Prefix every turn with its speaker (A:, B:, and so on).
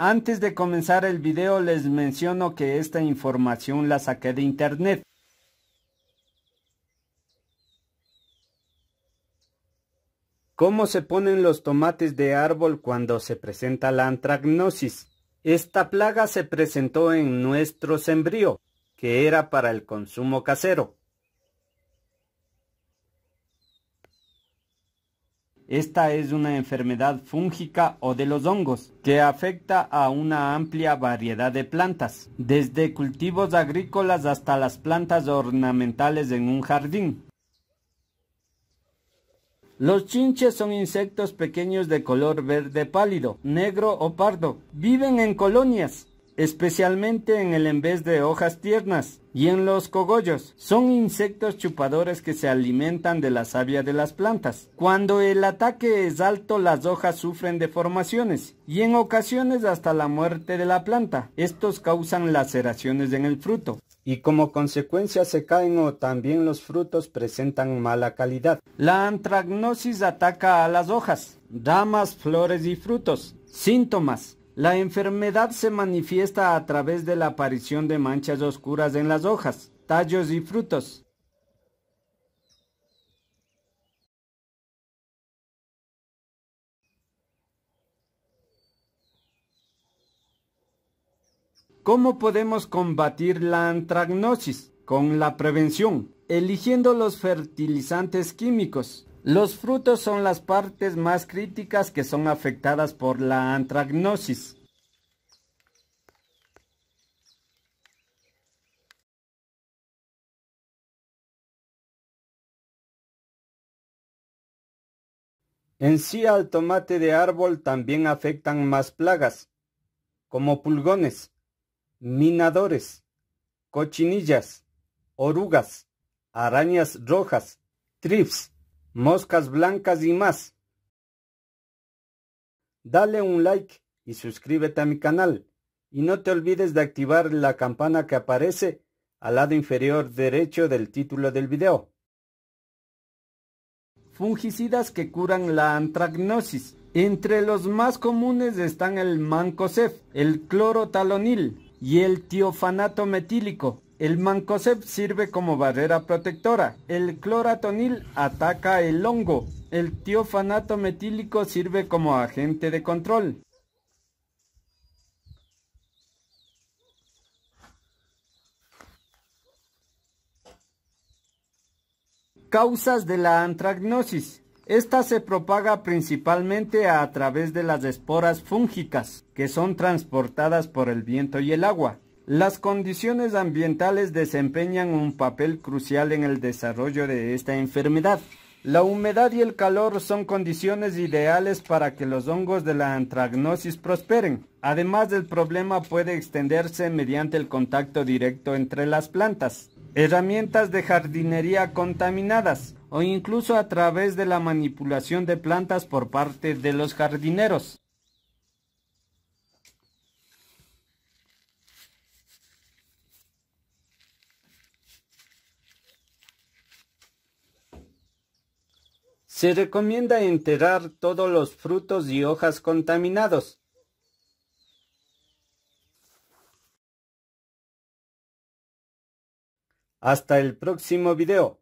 A: Antes de comenzar el video les menciono que esta información la saqué de internet. ¿Cómo se ponen los tomates de árbol cuando se presenta la antragnosis? Esta plaga se presentó en nuestro sembrío, que era para el consumo casero. Esta es una enfermedad fúngica o de los hongos que afecta a una amplia variedad de plantas, desde cultivos agrícolas hasta las plantas ornamentales en un jardín. Los chinches son insectos pequeños de color verde pálido, negro o pardo. Viven en colonias especialmente en el embés de hojas tiernas y en los cogollos. Son insectos chupadores que se alimentan de la savia de las plantas. Cuando el ataque es alto, las hojas sufren deformaciones y en ocasiones hasta la muerte de la planta. Estos causan laceraciones en el fruto y como consecuencia se caen o también los frutos presentan mala calidad. La antragnosis ataca a las hojas, damas, flores y frutos. Síntomas la enfermedad se manifiesta a través de la aparición de manchas oscuras en las hojas, tallos y frutos. ¿Cómo podemos combatir la antragnosis? Con la prevención, eligiendo los fertilizantes químicos, los frutos son las partes más críticas que son afectadas por la antragnosis. En sí al tomate de árbol también afectan más plagas, como pulgones, minadores, cochinillas, orugas, arañas rojas, trips moscas blancas y más. Dale un like y suscríbete a mi canal. Y no te olvides de activar la campana que aparece al lado inferior derecho del título del video. Fungicidas que curan la antragnosis. Entre los más comunes están el mancocef, el clorotalonil y el tiofanato metílico. El mancozeb sirve como barrera protectora. El cloratonil ataca el hongo. El tiofanato metílico sirve como agente de control. Causas de la antragnosis. Esta se propaga principalmente a través de las esporas fúngicas, que son transportadas por el viento y el agua. Las condiciones ambientales desempeñan un papel crucial en el desarrollo de esta enfermedad. La humedad y el calor son condiciones ideales para que los hongos de la antragnosis prosperen. Además, el problema puede extenderse mediante el contacto directo entre las plantas, herramientas de jardinería contaminadas o incluso a través de la manipulación de plantas por parte de los jardineros. Se recomienda enterar todos los frutos y hojas contaminados. Hasta el próximo video.